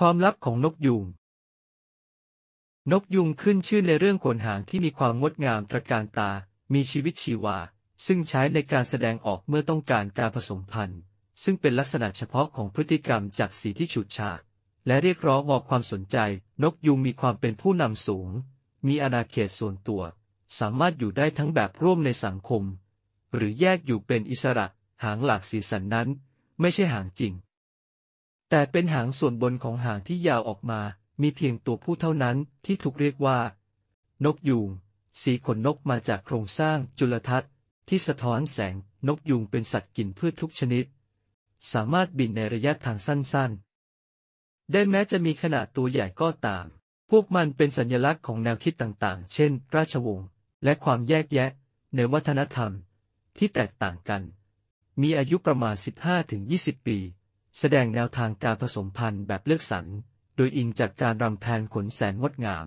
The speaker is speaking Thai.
ความลับของนกยูงนกยุงขึ้นชื่อในเรื่องขนหางที่มีความงดงามประการตา มีชีวิตชีวาซึ่งใช้ในการแสดงออกเมื่อต้องการการผสมพันธุ์ซึ่งเป็นลักษณะเฉพาะของพฤติกรรมจากสีที่ฉูดฉาดและเรียกร้องออกความสนใจนกยุงมีความเป็นผู้นำสูง มีอาณาเขตส่วนตัวสามารถอยู่ได้ทั้งแบบร่วมในสังคม หรือแยกอยู่เป็นอิสระหางหลากสีสันนั้น ไม่ใช่หางจริงแต่เป็นหางส่วนบนของหางที่ยาวออกมา มีเพียงตัวผู้เท่านั้นที่ถูกเรียกว่า นกยูงสีขนนกมาจากโครงสร้างจุลทรรศน์ ที่สะท้อนแสง นกยูงเป็นสัตว์กินพืชทุกชนิด สามารถบินในระยะทางสั้นๆ ได้แม้จะมีขนาดตัวใหญ่ก็ตาม พวกมันเป็นสัญลักษณ์ของแนวคิดต่างๆ เช่น ราชวงศ์และความแยกแยะ ในวัฒนธรรม ที่แตกต่างกัน มีอายุประมาณ 15-20 ปีแสดงแนวทางการผสมพันธุ์แบบเลือกสรร โดยอิงจากการรำแพนขนแสนงดงาม